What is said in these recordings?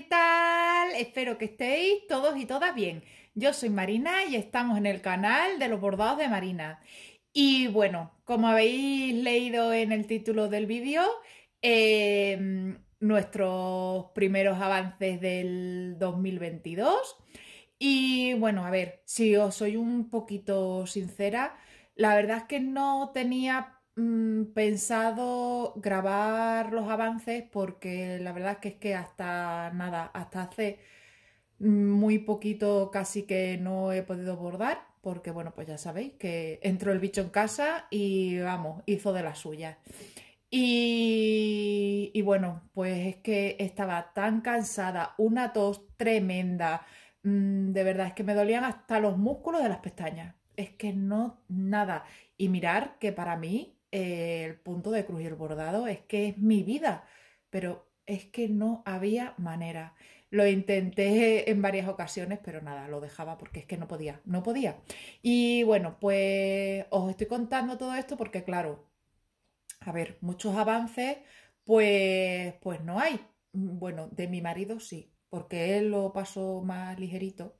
¿qué tal? Espero que estéis todos y todas bien. Yo soy Marina y estamos en el canal de los bordados de Marina. Y bueno, como habéis leído en el título del vídeo, em, nuestros primeros avances del 2022. Y bueno, a ver, si os soy un poquito sincera, la verdad es que no tenía Mm, pensado grabar los avances porque la verdad es que es que hasta nada, hasta hace muy poquito casi que no he podido bordar porque bueno, pues ya sabéis que entró el bicho en casa y vamos, hizo de la suya. Y, bueno, pues es que estaba tan cansada, una tos tremenda. Mm, de verdad, es que me dolían hasta los músculos de las pestañas. Es que no, nada. Y mirar que para mí el punto de cruz y el bordado es que es mi vida, pero es que no había manera. Lo intenté en varias ocasiones, pero nada, lo dejaba porque es que no podía, no podía. Y bueno, pues os estoy contando todo esto porque claro, a ver, muchos avances, pues, pues no hay. Bueno, de mi marido sí, porque él lo pasó más ligerito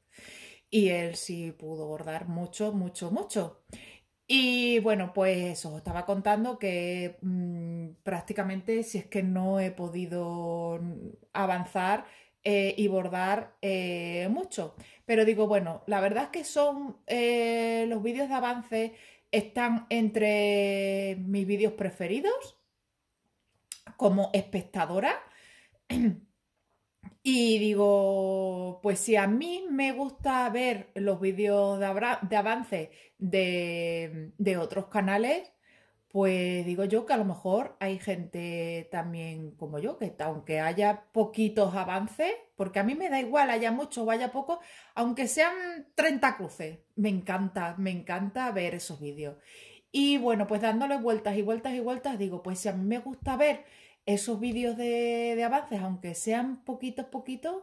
y él sí pudo bordar mucho, mucho, mucho. Y bueno, pues eso, os estaba contando que mm, prácticamente si es que no he podido avanzar eh, y bordar eh, mucho. Pero digo, bueno, la verdad es que son eh, los vídeos de avance están entre mis vídeos preferidos como espectadora. Y digo, pues si a mí me gusta ver los vídeos de, avance de, de otros canales, pues digo yo que a lo mejor hay gente también como yo, que aunque haya poquitos avances, porque a mí me da igual, haya mucho o haya poco, aunque sean 30 cruces, me encanta, me encanta ver esos vídeos. Y bueno, pues dándole vueltas y vueltas y vueltas, digo, pues si a mí me gusta ver esos vídeos de, avances, aunque sean poquitos, poquitos,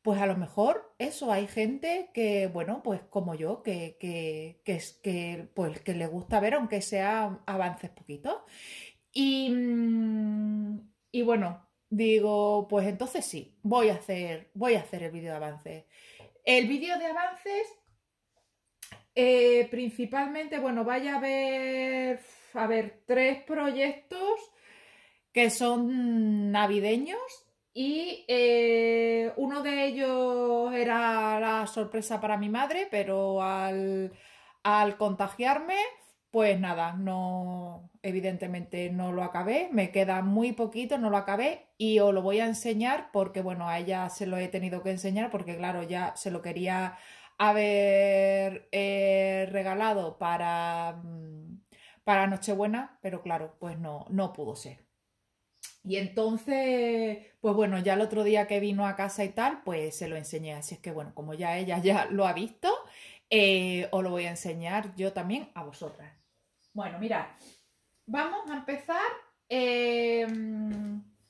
pues a lo mejor eso, hay gente que, bueno, pues como yo, que, es, que, pues que le gusta ver, aunque sean avances poquitos. Y, mm, y bueno, digo, pues entonces sí, voy a hacer, voy a hacer el vídeo de avances. El vídeo de avances, eh, principalmente, bueno, vaya a ver, a ver, tres proyectos que son navideños y eh, uno de ellos era la sorpresa para mi madre, pero al, contagiarme, pues nada, no, evidentemente no lo acabé, me queda muy poquito, no lo acabé y os lo voy a enseñar porque bueno, a ella se lo he tenido que enseñar porque claro, ya se lo quería haber eh, regalado para, mm, para Nochebuena, pero claro, pues no, no pudo ser. Y entonces, pues bueno, ya el otro día que vino a casa y tal, pues se lo enseñé. Así es que bueno, como ya ella ya lo ha visto, eh, os lo voy a enseñar yo también a vosotras. Bueno, mirad, vamos a empezar eh,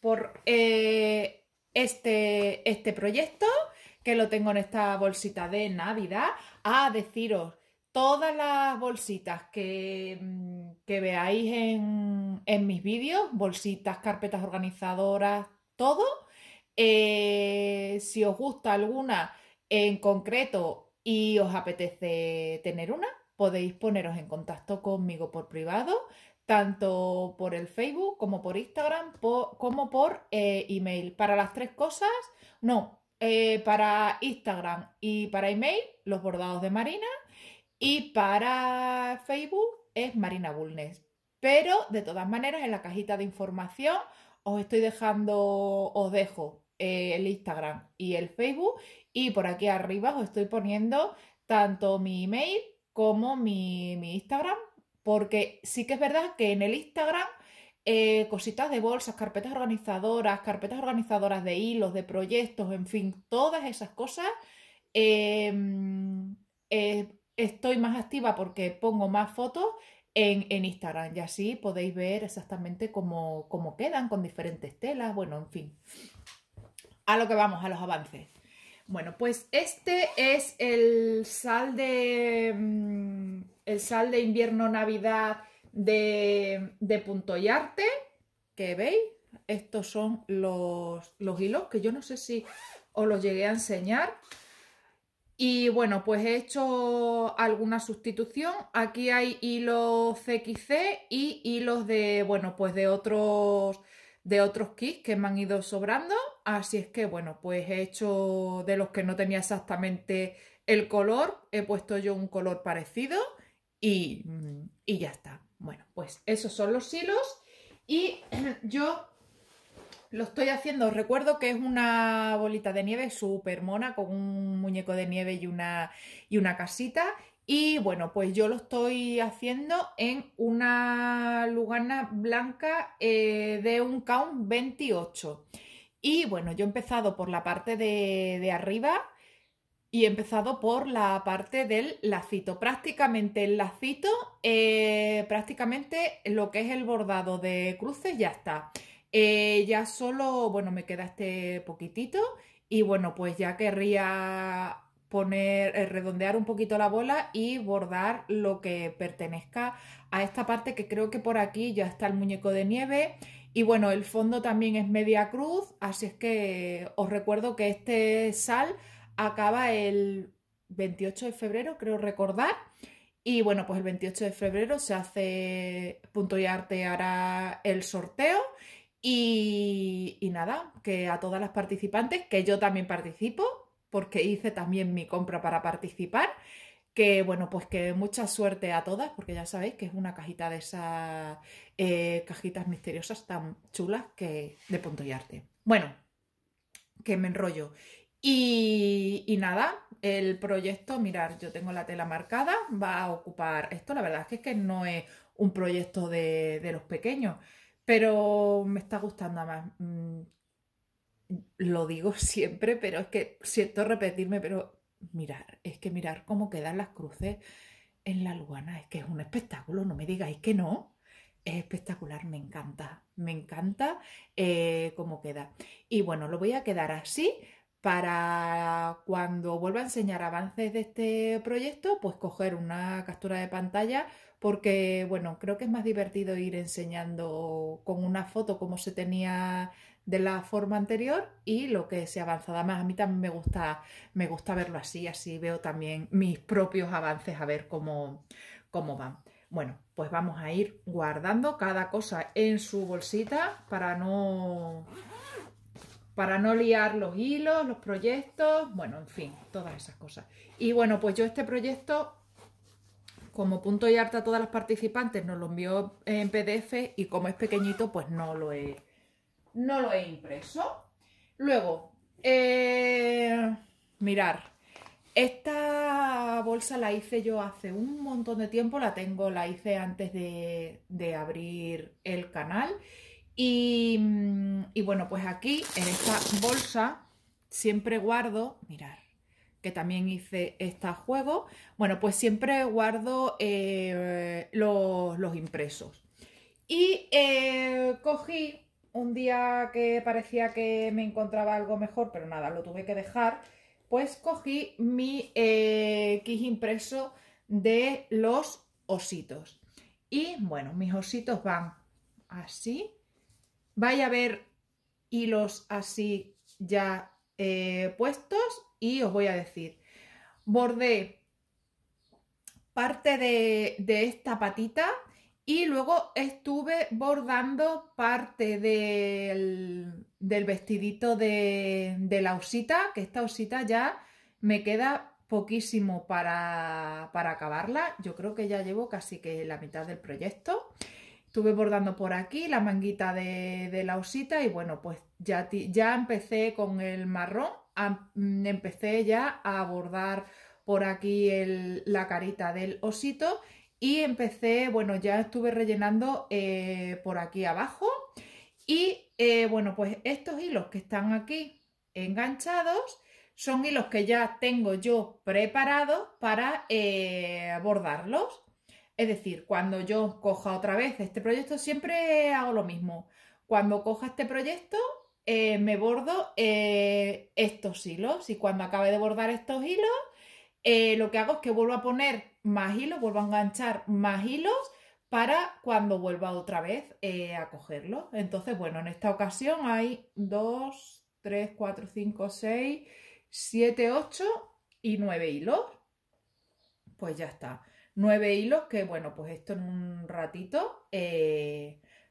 por eh, este, este proyecto que lo tengo en esta bolsita de Navidad. A deciros Todas las bolsitas que, mm, veáis en, mis vídeos, bolsitas, carpetas organizadoras, todo. Eh, si os gusta alguna en concreto y os apetece tener una, podéis poneros en contacto conmigo por privado, tanto por el Facebook como por Instagram, como por eh, email. Para las tres cosas, no, eh, para Instagram y para email, los bordados de Marina y para Facebook es Marina Bulnes. Pero de todas maneras, en la cajita de información os estoy dejando, os dejo eh, el Instagram y el Facebook. Y por aquí arriba os estoy poniendo tanto mi email como mi, Instagram. Porque sí que es verdad que en el Instagram eh, cositas de bolsas, carpetas organizadoras, carpetas organizadoras de hilos, de proyectos, en fin, todas esas cosas. Em, eh, estoy más activa porque pongo más fotos en, Instagram y así podéis ver exactamente cómo, quedan con diferentes telas, bueno, en fin. A lo que vamos, a los avances. Bueno, pues este es el sal de, mm, el invierno Navidad de, Punto y Arte, que veis, estos son los, los hilos que yo no sé si os los llegué a enseñar. Y bueno, pues he hecho alguna sustitución. Aquí hay hilos CXC y hilos de, bueno, pues de otros de otros kits que me han ido sobrando. Así es que, bueno, pues he hecho de los que no tenía exactamente el color, he puesto yo un color parecido y, y ya está. Bueno, pues esos son los hilos y yo lo estoy haciendo. Os recuerdo que es una bolita de nieve súper mona con un muñeco de nieve y una, y una casita. Y bueno, pues yo lo estoy haciendo en una lugana blanca eh, de un count 28. Y bueno, yo he empezado por la parte de, arriba y he empezado por la parte del lacito. Prácticamente el lacito, eh, prácticamente lo que es el bordado de cruces ya está. Eh, ya solo, bueno, me queda este poquitito y bueno, pues ya querría poner, eh, redondear un poquito la bola y bordar lo que pertenezca a esta parte que creo que por aquí ya está el muñeco de nieve y bueno, el fondo también es media cruz, así es que os recuerdo que este sal acaba el 28 de febrero, creo recordar. Y bueno, pues el 28 de febrero se hace punto y arte hará el sorteo y, nada, que a todas las participantes, que yo también participo, porque hice también mi compra para participar, que bueno, pues que mucha suerte a todas, porque ya sabéis que es una cajita de esas eh, cajitas misteriosas tan chulas que de punto y arte. Bueno, que me enrollo. Y, y, nada, el proyecto, mirar, yo tengo la tela marcada, va a ocupar esto, la verdad es que, es que no es un proyecto de, de los pequeños pero me está gustando más. Mm, lo digo siempre, pero es que siento repetirme, pero mirar, es que mirar cómo quedan las cruces en la luana. es que es un espectáculo, no me digáis que no. Es espectacular, me encanta, me encanta eh, cómo queda. Y bueno, lo voy a quedar así para cuando vuelva a enseñar avances de este proyecto, pues coger una captura de pantalla porque bueno, creo que es más divertido ir enseñando con una foto como se tenía de la forma anterior y lo que se avanza. más. a mí también me gusta, me gusta verlo así, así veo también mis propios avances a ver cómo, cómo van. Bueno, pues vamos a ir guardando cada cosa en su bolsita para no, para no liar los hilos, los proyectos, bueno, en fin, todas esas cosas. Y bueno, pues yo este proyecto como punto y harta a todas las participantes nos lo envió en PDF y como es pequeñito, pues no lo he, no lo he impreso. Luego, eh, mirar, esta bolsa la hice yo hace un montón de tiempo, la tengo, la hice antes de, abrir el canal. Y, y bueno, pues aquí en esta bolsa siempre guardo, mirar, que también hice este juego, bueno, pues siempre guardo eh, los, impresos. Y eh, cogí un día que parecía que me encontraba algo mejor, pero nada, lo tuve que dejar, pues cogí mi eh, kit impreso de los ositos. Y bueno, mis ositos van así. Vaya a ver hilos así ya eh, puestos y os voy a decir, bordé parte de, esta patita y luego estuve bordando parte del, vestidito de, la osita, que esta osita ya me queda poquísimo para, acabarla. Yo creo que ya llevo casi que la mitad del proyecto. Estuve bordando por aquí la manguita de, de la osita y bueno, pues ya, ya empecé con el marrón Mm, empecé ya a bordar por aquí la carita del osito y empecé, bueno, ya estuve rellenando eh, por aquí abajo y eh, bueno, pues estos hilos que están aquí enganchados son hilos que ya tengo yo preparados para eh, bordarlos. Es decir, cuando yo coja otra vez este proyecto, siempre hago lo mismo. Cuando coja este proyecto, eh, me bordo eh, estos hilos y cuando acabe de bordar estos hilos, eh, lo que hago es que vuelvo a poner más hilos, vuelvo a enganchar más hilos para cuando vuelva otra vez a cogerlo. Entonces, bueno, en esta ocasión hay 2, 3, 4, 5, 6, 7, 8 y 9 hilos. Pues ya está. 9 hilos que, bueno, pues esto en un ratito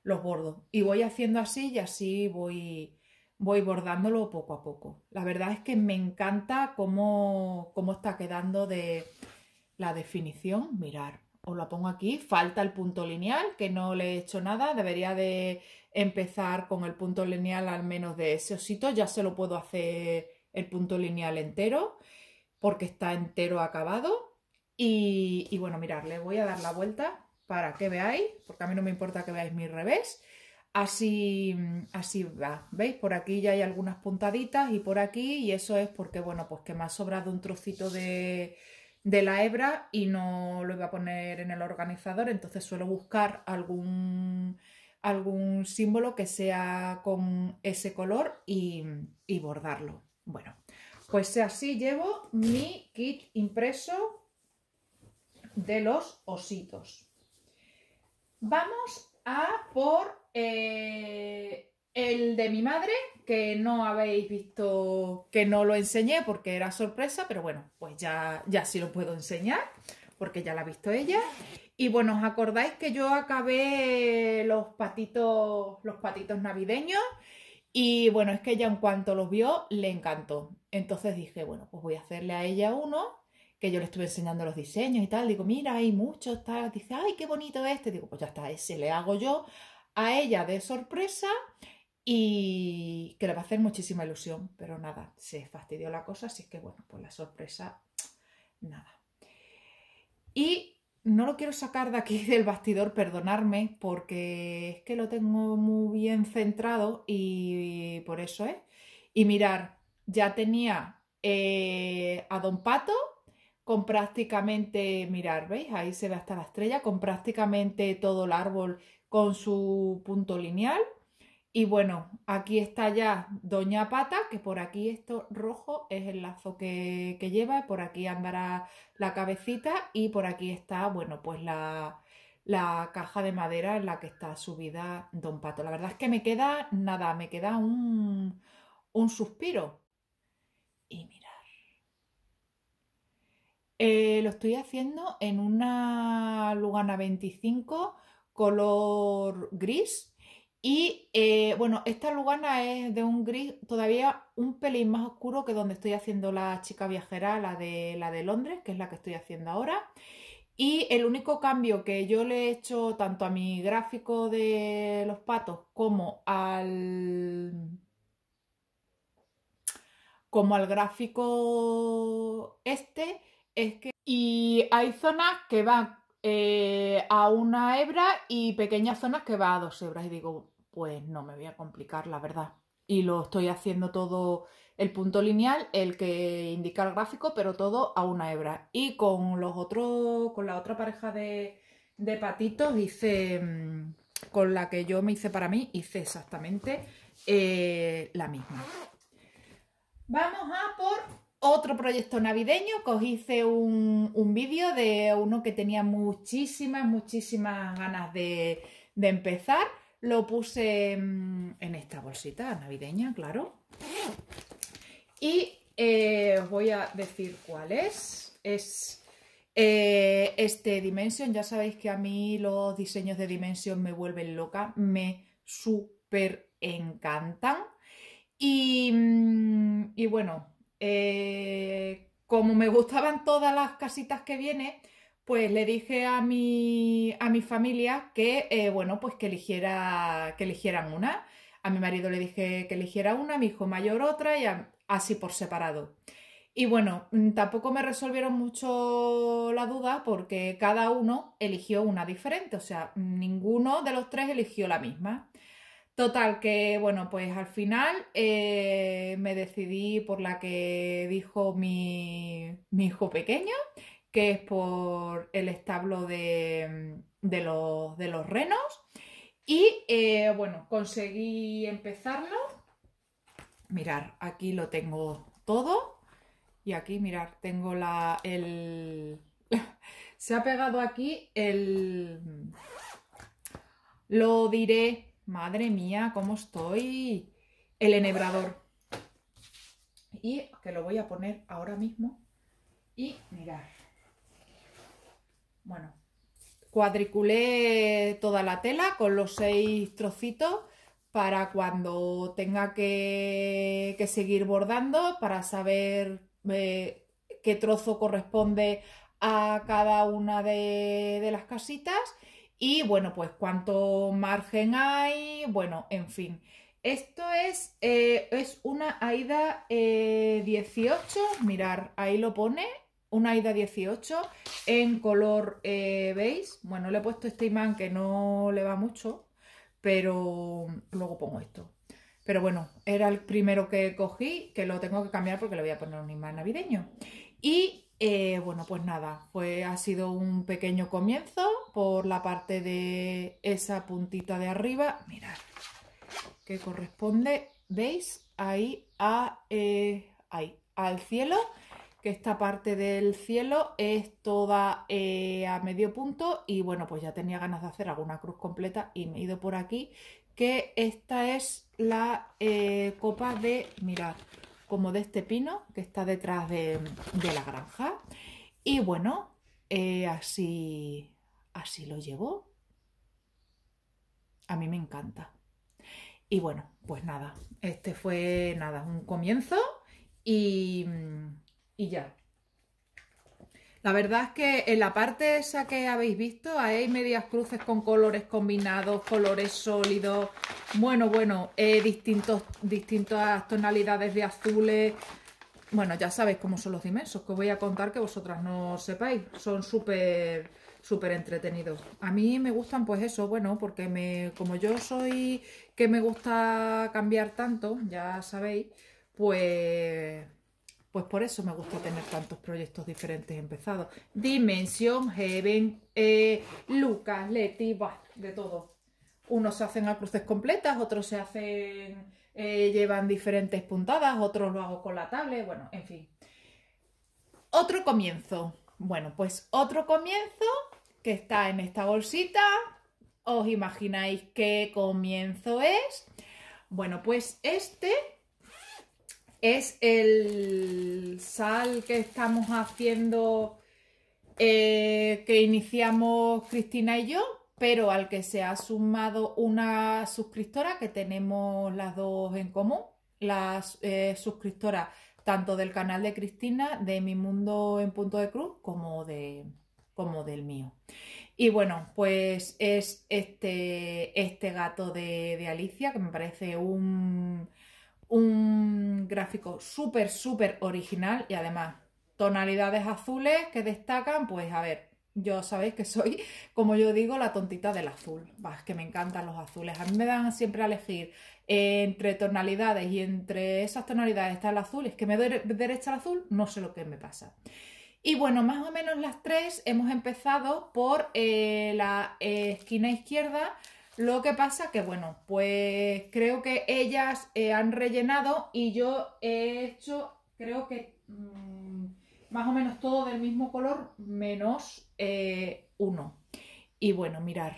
los bordo. Y voy haciendo así y así voy voy bordándolo poco a poco. La verdad es que me encanta cómo, está quedando de la definición. Mirar, os la pongo aquí. Falta el punto lineal, que no le he hecho nada. Debería de empezar con el punto lineal al menos de ese osito. Ya se lo puedo hacer el punto lineal entero, porque está entero acabado. Y, y bueno, mirar. le voy a dar la vuelta para que veáis, porque a mí no me importa que veáis mi revés. Así, mm, así va, ¿veis? Por aquí ya hay algunas puntaditas y por aquí, y eso es porque, bueno, pues que me ha sobrado un trocito de, de la hebra y no lo iba a poner en el organizador, entonces suelo buscar algún, algún símbolo que sea con ese color y, y bordarlo. Bueno, pues así llevo mi kit impreso de los ositos. Vamos a por eh, el de mi madre, que no habéis visto, que no lo enseñé porque era sorpresa, pero bueno, pues ya, ya sí lo puedo enseñar porque ya la ha visto ella. Y bueno, os acordáis que yo acabé los patitos, los patitos navideños y bueno, es que ella en cuanto los vio le encantó. Entonces dije, bueno, pues voy a hacerle a ella uno que yo le estuve enseñando los diseños y tal. Digo, mira, hay muchos, tal. Dice, ay, qué bonito este. Digo, pues ya está, ese le hago yo a ella de sorpresa y que le va a hacer muchísima ilusión, pero nada, se fastidió la cosa, así que bueno, pues la sorpresa, nada. Y no lo quiero sacar de aquí del bastidor, perdonarme, porque es que lo tengo muy bien centrado y por eso es. ¿eh? Y mirar, ya tenía eh, a Don Pato con prácticamente, mirar, ¿veis? Ahí se ve hasta la estrella, con prácticamente todo el árbol con su punto lineal. Y bueno, aquí está ya Doña Pata, que por aquí esto rojo es el lazo que, que lleva, por aquí andará la cabecita y por aquí está, bueno, pues la, la caja de madera en la que está subida Don Pato. La verdad es que me queda nada, me queda un, un suspiro. Y mirar. Eh, lo estoy haciendo en una Lugana 25 color gris. Y eh, bueno, esta lugana es de un gris todavía un pelín más oscuro que donde estoy haciendo la chica viajera, la de, la de Londres, que es la que estoy haciendo ahora. Y el único cambio que yo le he hecho tanto a mi gráfico de los patos como al, como al gráfico este es que... Y hay zonas que van eh, a una hebra y pequeñas zonas que va a dos hebras. Y digo, pues no me voy a complicar, la verdad. Y lo estoy haciendo todo el punto lineal, el que indica el gráfico, pero todo a una hebra. Y con los otros, con la otra pareja de, patitos hice, mm, con la que yo me hice para mí, hice exactamente eh, la misma. Vamos a por otro proyecto navideño que hice un, vídeo de uno que tenía muchísimas, muchísimas ganas de, empezar. Lo puse en, esta bolsita navideña, claro. Y os eh, voy a decir cuál es. Es eh, este Dimension. Ya sabéis que a mí los diseños de Dimension me vuelven loca. Me súper encantan. Y, y bueno, eh, como me gustaban todas las casitas que viene, pues le dije a mi, a mi familia que, eh, bueno, pues que, eligiera, que eligieran una. A mi marido le dije que eligiera una, a mi hijo mayor otra y así por separado. Y bueno, mm, tampoco me resolvieron mucho la duda porque cada uno eligió una diferente, o sea, ninguno de los tres eligió la misma. Total, que bueno, pues al final eh, me decidí por la que dijo mi, hijo pequeño, que es por el establo de, los, renos. Y eh, bueno, conseguí empezarlo. Mirar, aquí lo tengo todo. Y aquí, mirar, tengo la. El... Se ha pegado aquí el. Lo diré Madre mía, cómo estoy. El enhebrador. Y que lo voy a poner ahora mismo. Y mirar. Bueno, cuadriculé toda la tela con los seis trocitos para cuando tenga que, seguir bordando, para saber eh, qué trozo corresponde a cada una de, de las casitas y bueno, pues cuánto margen hay, bueno, en fin. Esto es, eh, es una AIDA 18, eh, mirar, ahí lo pone, una AIDA 18 en color eh, beige. Bueno, le he puesto este imán que no le va mucho, pero luego pongo esto. Pero bueno, era el primero que cogí, que lo tengo que cambiar porque le voy a poner un imán navideño. Y eh, bueno, pues nada, fue, ha sido un pequeño comienzo por la parte de esa puntita de arriba, mirad, que corresponde, ¿veis? Ahí, a, eh, al cielo, que esta parte del cielo es toda eh, a medio punto y bueno, pues ya tenía ganas de hacer alguna cruz completa y me he ido por aquí, que esta es la copa de, mirad, como de este pino que está detrás de, la granja. Y bueno, eh, así, así lo llevo. A mí me encanta. Y bueno, pues nada, este fue nada, un comienzo y, y ya, la verdad es que en la parte esa que habéis visto hay medias cruces con colores combinados, colores sólidos, bueno, bueno, eh, distintos, distintas tonalidades de azules. Bueno, ya sabéis cómo son los dimensos, que os voy a contar que vosotras no sepáis. Son súper súper entretenidos. A mí me gustan pues eso, bueno, porque me, como yo soy que me gusta cambiar tanto, ya sabéis, pues pues por eso me gusta tener tantos proyectos diferentes empezados. Dimension, Heaven, eh, Lucas, Leti, de todo. Unos se hacen a cruces completas, otros se hacen, eh, llevan diferentes puntadas, otros lo hago con la tablet, bueno, en fin. Otro comienzo. Bueno, pues otro comienzo que está en esta bolsita. ¿Os imagináis qué comienzo es? Bueno, pues este es el sal que estamos haciendo, eh, que iniciamos Cristina y yo, pero al que se ha sumado una suscriptora que tenemos las dos en común, las eh, suscriptoras tanto del canal de Cristina, de Mi Mundo en Punto de Cruz, como, de, como del mío. Y bueno, pues es este, este gato de, de Alicia, que me parece un un gráfico súper, súper original y además tonalidades azules que destacan, pues a ver, yo sabéis que soy, como yo digo, la tontita del azul. es que me encantan los azules. A mí me dan siempre a elegir entre tonalidades y entre esas tonalidades está el azul. Es que me doy derecha al azul, no sé lo que me pasa. Y bueno, más o menos las tres hemos empezado por eh, la esquina izquierda, lo que pasa que, bueno, pues creo que ellas eh, han rellenado y yo he hecho, creo que mm, más o menos todo del mismo color, menos eh, uno. Y bueno, mirar.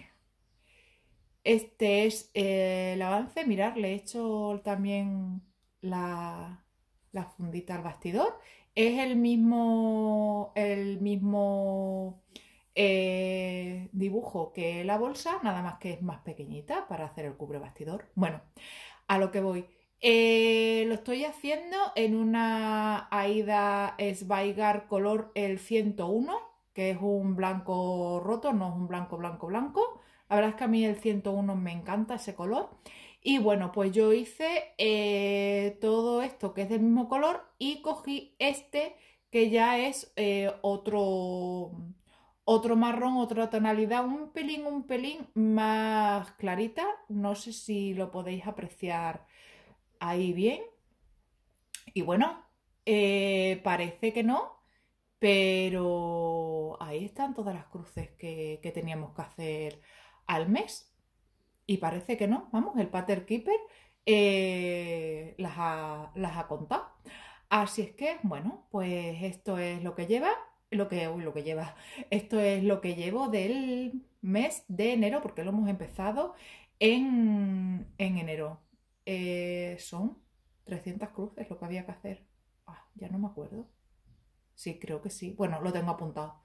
Este es eh, el avance, mirar, le he hecho también la, la fundita al bastidor. Es el mismo, el mismo eh, dibujo que la bolsa, nada más que es más pequeñita para hacer el cubre bastidor. Bueno, a lo que voy. Eh, lo estoy haciendo en una Aida Sveigar color el 101, que es un blanco roto, no es un blanco, blanco, blanco. La verdad es que a mí el 101 me encanta ese color. Y bueno, pues yo hice eh, todo esto que es del mismo color y cogí este que ya es otro, otro marrón, otra tonalidad, un pelín, un pelín más clarita. No sé si lo podéis apreciar ahí bien. Y bueno, eh, parece que no, pero ahí están todas las cruces que, que teníamos que hacer al mes. Y parece que no, vamos, el pattern Keeper eh, las, ha, las ha contado. Así es que, bueno, pues esto es lo que lleva lo que, lo que lleva. Esto es lo que llevo del mes de enero, porque lo hemos empezado en, enero. Eh, son 300 cruces lo que había que hacer. Ah, ya no me acuerdo. Sí, creo que sí. Bueno, lo tengo apuntado.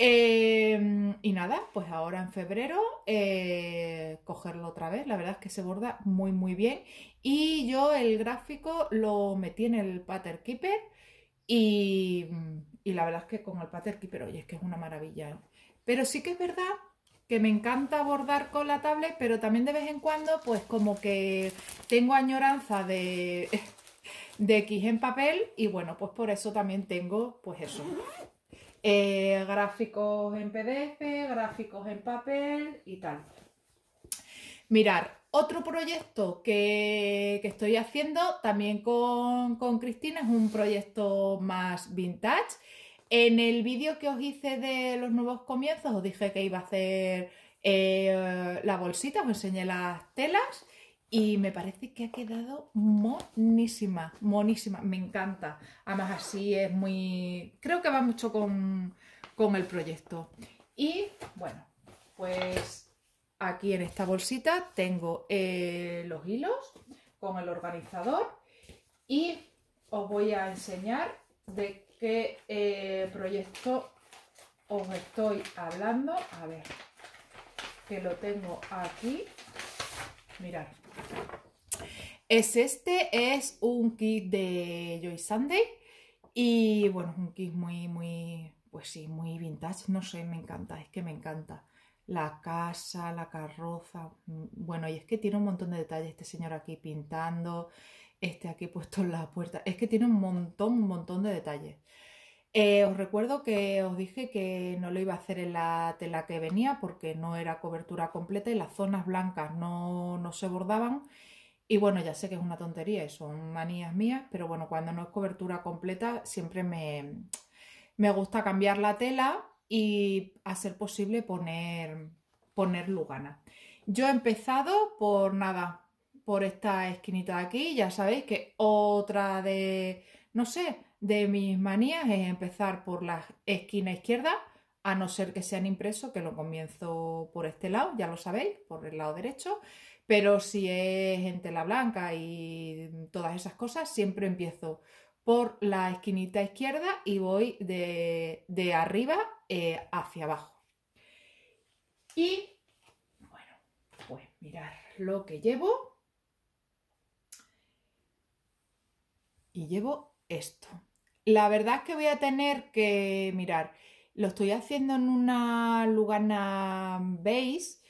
Em, y nada, pues ahora en febrero eh, cogerlo otra vez. La verdad es que se borda muy, muy bien. Y yo el gráfico lo metí en el Pattern Keeper y, y la verdad es que con el paterki, pero oye, es que es una maravilla. ¿eh? Pero sí que es verdad que me encanta bordar con la tablet, pero también de vez en cuando, pues como que tengo añoranza de, X en papel y bueno, pues por eso también tengo, pues eso. Eh, gráficos en PDF, gráficos en papel y tal. Mirar, otro proyecto que, estoy haciendo también con, con Cristina es un proyecto más vintage en el vídeo que os hice de los nuevos comienzos os dije que iba a hacer eh, la bolsita, os enseñé las telas y me parece que ha quedado monísima, monísima, me encanta. Además así es muy... creo que va mucho con, el proyecto. Y bueno, pues aquí en esta bolsita tengo eh, los hilos con el organizador y os voy a enseñar de qué qué eh, proyecto os estoy hablando. A ver, que lo tengo aquí. Mirad. Es este, es un kit de Joy Sunday. Y bueno, es un kit muy, muy, pues sí, muy vintage. No sé, me encanta, es que me encanta. La casa, la carroza. Mm, bueno, y es que tiene un montón de detalles este señor aquí pintando. Este aquí puesto en la puerta. Es que tiene un montón, un montón de detalles. Eh, os recuerdo que os dije que no lo iba a hacer en la tela que venía porque no era cobertura completa y las zonas blancas no, se bordaban. Y bueno, ya sé que es una tontería y son manías mías, pero bueno, cuando no es cobertura completa siempre me, gusta cambiar la tela y a ser posible poner, poner lugana. Yo he empezado por nada, por esta esquinita de aquí. Ya sabéis que otra de, no sé, de mis manías es empezar por la esquina izquierda, a no ser que sean impreso, que lo comienzo por este lado, ya lo sabéis, por el lado derecho. Pero si es en tela blanca y todas esas cosas, siempre empiezo por la esquinita izquierda y voy de, arriba eh, hacia abajo. Y bueno, pues mirar lo que llevo. y llevo esto. La verdad es que voy a tener que mirar. Lo estoy haciendo en una Lugana beige,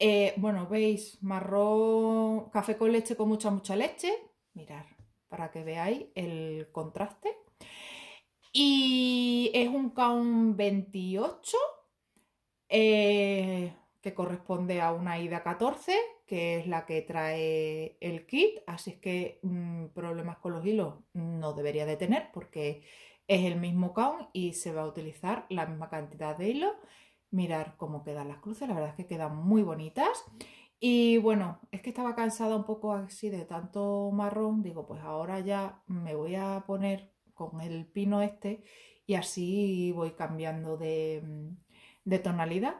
eh, bueno, veis, marrón, café con leche con mucha, mucha leche. Mirar, para que veáis el contraste. Y es un count 28, eh, que corresponde a una Ida 14 que es la que trae el kit, así es que mm, problemas con los hilos no debería de tener porque es el mismo count y se va a utilizar la misma cantidad de hilo. Mirar cómo quedan las cruces, la verdad es que quedan muy bonitas. Y bueno, es que estaba cansada un poco así de tanto marrón, digo, pues ahora ya me voy a poner con el pino este y así voy cambiando de mm, tonalidad.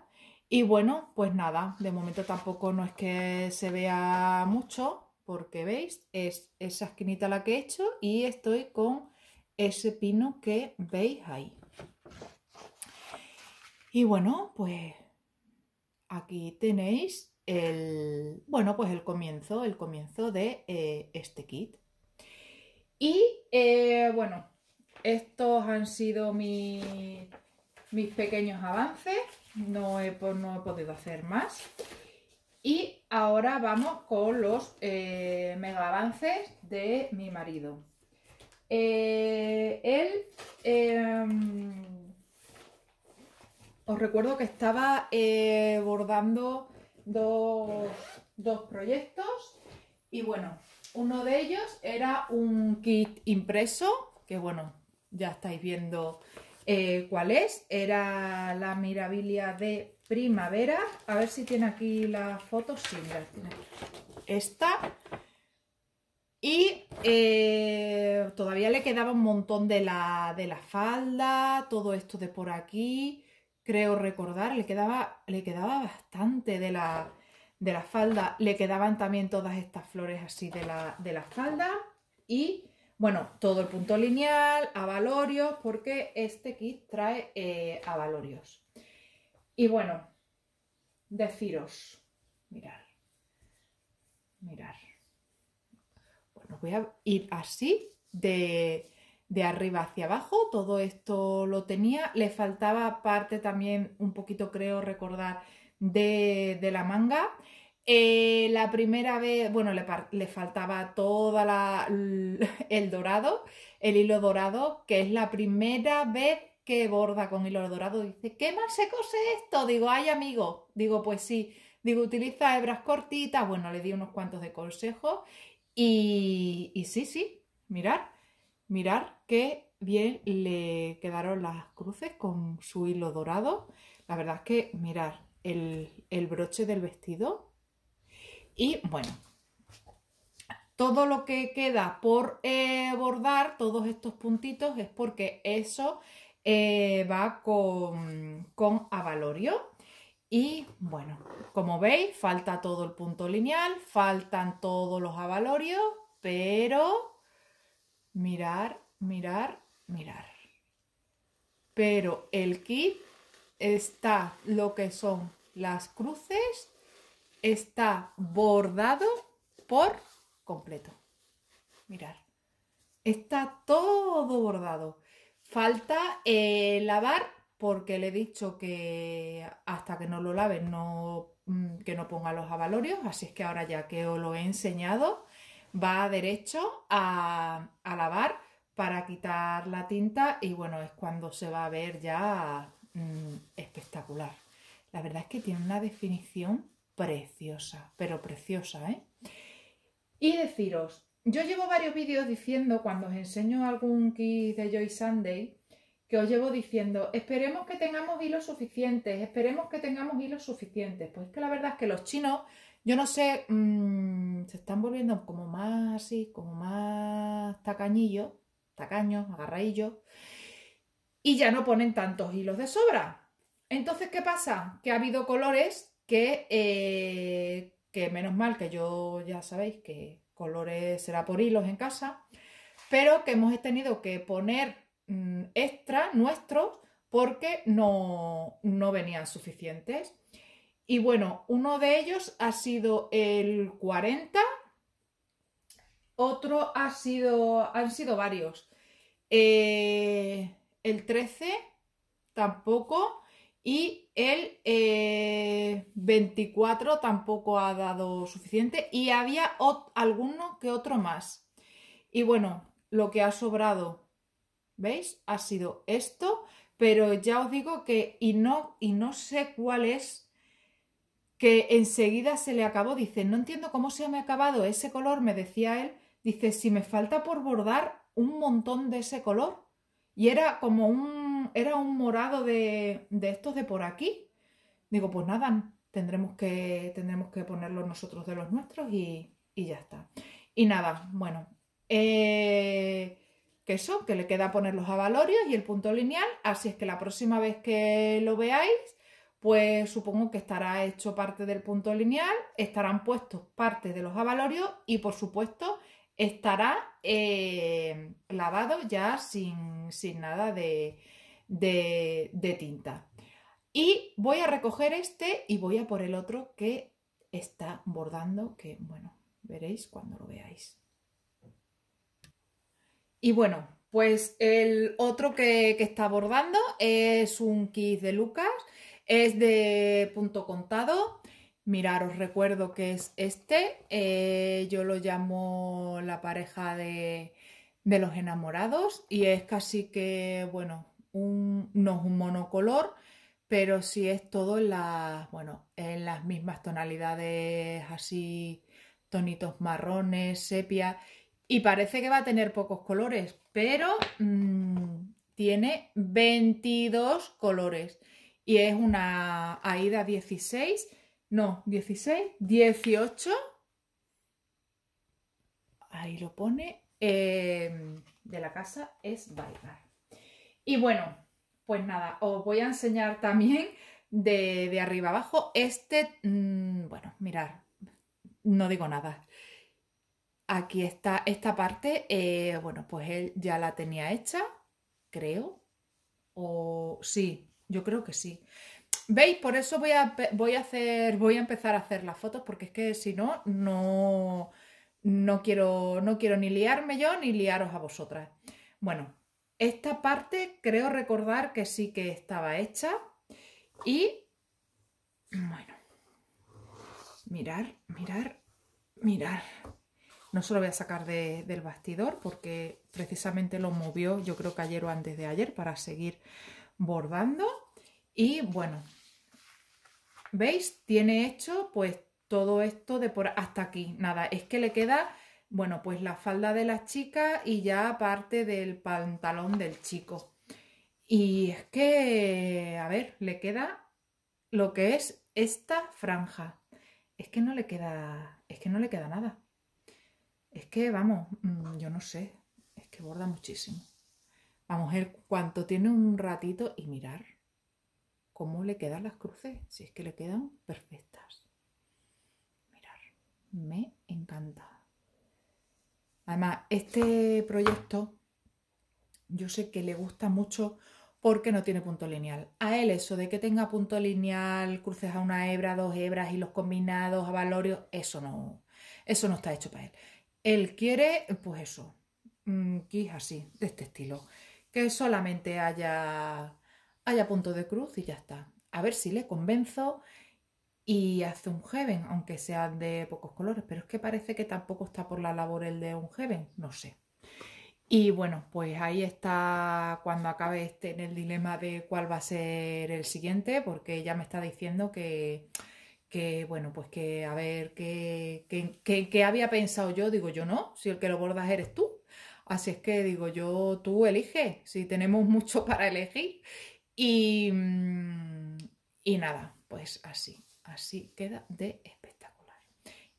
Y bueno, pues nada, de momento tampoco no es que se vea mucho, porque veis, es esa esquinita la que he hecho y estoy con ese pino que veis ahí. Y bueno, pues aquí tenéis el, bueno, pues el comienzo, el comienzo de eh, este kit. Y eh, bueno, estos han sido mis pequeños avances no he, podido hacer más. Y ahora vamos con los eh, mega avances de mi marido. Eh, él, em, os recuerdo que estaba eh, bordando dos proyectos y bueno, uno de ellos era un kit impreso, que bueno, ya estáis viendo eh, cuál es. Era la mirabilia de primavera. A ver si tiene aquí la foto. Sí, mira, tiene esta. Y eh, todavía le quedaba un montón de la, falda, todo esto de por aquí. Creo recordar, le quedaba, le quedaba bastante de la, de la falda. Le quedaban también todas estas flores así de la, de la falda. Y bueno, todo el punto lineal, a avalorios, porque este kit trae eh, a avalorios. Y bueno, deciros, mirar, mirar. Bueno, voy a ir así de, de arriba hacia abajo, todo esto lo tenía, le faltaba parte también, un poquito creo recordar, de, de la manga. Eh, la primera vez, bueno, le, faltaba toda el dorado, el hilo dorado, que es la primera vez que borda con hilo dorado. Dice, ¿qué más se cose esto? Digo, ay amigo, digo, pues sí. Digo, utiliza hebras cortitas. Bueno, le di unos cuantos de consejos. Y, y sí, sí, mirar, mirar qué bien le quedaron las cruces con su hilo dorado. La verdad es que mirar el, el broche del vestido y bueno, todo lo que queda por eh, bordar, todos estos puntitos, es porque eso eh, va con, con avalorio. Y bueno, como veis, falta todo el punto lineal, faltan todos los avalorios, pero mirar, mirar, mirar. Pero el kit está lo que son las cruces está bordado por completo. Mirar. Está todo bordado. Falta eh, lavar porque le he dicho que hasta que no lo laves. no, mm, que no ponga los avalorios, así es que ahora ya que os lo he enseñado, va derecho a, lavar para quitar la tinta y bueno, es cuando se va a ver ya mm, espectacular. La verdad es que tiene una definición preciosa, pero preciosa, ¿eh? Y deciros, yo llevo varios vídeos diciendo, cuando os enseño algún kit de Joy Sunday, que os llevo diciendo, esperemos que tengamos hilos suficientes, esperemos que tengamos hilos suficientes. Pues que la verdad es que los chinos, yo no sé, mm, se están volviendo como más así, como más tacañillos, tacaños, agarraillos, y ya no ponen tantos hilos de sobra. Entonces, ¿qué pasa? Que ha habido colores eh, que, menos mal que yo ya sabéis que colores será por hilos en casa, pero que hemos tenido que poner mm, extra nuestros porque no, no venían suficientes. Y bueno, uno de ellos ha sido el 40, otro ha sido, han sido varios. Eh, el 13 tampoco. Y el 24 eh, tampoco ha dado suficiente y había alguno que otro más. Y bueno, lo que ha sobrado, ¿veis? Ha sido esto, pero ya os digo que, y no, y no sé cuál es, que enseguida se le acabó. Dice, no entiendo cómo se me ha acabado ese color, me decía él. Dice, si me falta por bordar un montón de ese color. Y era como un era un morado de, estos de por aquí. Digo, pues nada, tendremos que, tendremos que ponerlo nosotros de los nuestros y, ya está. Y nada, bueno, eh, que eso, que le queda poner los avalorios y el punto lineal, así es que la próxima vez que lo veáis, pues supongo que estará hecho parte del punto lineal, estarán puestos parte de los avalorios y por supuesto estará eh, lavado ya sin nada de, de, tinta. Y voy a recoger este y voy a por el otro que está bordando, que bueno, veréis cuando lo veáis. Y bueno, pues el otro que, está bordando es un kit de Lucas, es de punto contado. Mirar, os recuerdo que es este, eh, yo lo llamo la pareja de, de los enamorados y es casi que, bueno, no es un monocolor, pero si es todo en, bueno, en las mismas tonalidades así, tonitos marrones, sepia, y parece que va a tener pocos colores, pero mm, tiene 22 colores y es una Aida 16, no, 16, 18. Ahí lo pone. Eh, de la casa es bailar. Y bueno, pues nada, os voy a enseñar también de, arriba abajo este, mm, bueno, mirar, no digo nada. Aquí está esta parte, eh, bueno, pues él ya la tenía hecha, creo, o sí, yo creo que sí. ¿Veis? Por eso voy a, voy a hacer, voy a empezar a hacer las fotos porque es que si no, no, no quiero, no quiero ni liarme yo ni liaros a vosotras. Bueno, esta parte creo recordar que sí que estaba hecha y bueno, mirar, mirar, mirar. No se lo voy a sacar del bastidor porque precisamente lo movió yo creo que ayer o antes de ayer para seguir bordando. Y bueno, ¿veis? Tiene hecho pues todo esto de por hasta aquí. Nada, es que le queda bueno, pues la falda de la chica y ya parte del pantalón del chico. Y es que, a ver, le queda lo que es esta franja. Es que no le queda, es que no le queda nada. Es que, vamos, mm, yo no sé, es que borda muchísimo. Vamos a ver cuánto tiene un ratito y mirar cómo le quedan las cruces, si es que le quedan perfectas. Mirar, me encanta. Además, este proyecto yo sé que le gusta mucho porque no tiene punto lineal. A él eso de que tenga punto lineal, cruces a una hebra, dos hebras y los combinados, a valorios, eso no, eso no está hecho para él. Él quiere, pues eso, mm, es así, de este estilo, que solamente haya, haya punto de cruz y ya está. A ver si le convenzo y hace un heaven, aunque sea de pocos colores, pero es que parece que tampoco está por la labor el de un heaven, no sé. Y bueno, pues ahí está cuando acabe este en el dilema de cuál va a ser el siguiente, porque ya me está diciendo que, que bueno, pues que a ver, qué había pensado yo, digo yo no, si el que lo bordas eres tú. Así es que digo yo, tú elige, si tenemos mucho para elegir. Mm, y nada, pues así. Así queda de espectacular.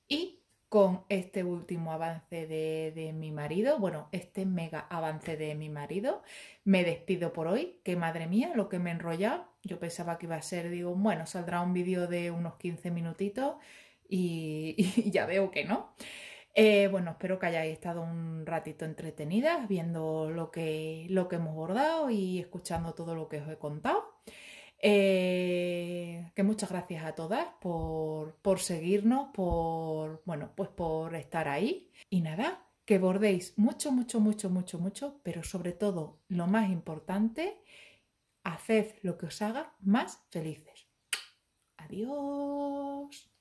Y con este último avance de, mi marido, bueno, este mega avance de mi marido, me despido por hoy, que madre mía, lo que me enrolla. yo pensaba que iba a ser, digo, bueno, saldrá un vídeo de unos 15 minutitos y, ya veo que no. Eh, bueno, espero que hayáis estado un ratito entretenidas viendo lo que, lo que hemos bordado y escuchando todo lo que os he contado. Eh, que muchas gracias a todas por, por seguirnos, por bueno, pues por estar ahí. Y nada, que bordéis mucho, mucho, mucho, mucho, mucho, pero sobre todo, lo más importante, haced lo que os haga más felices. Adiós.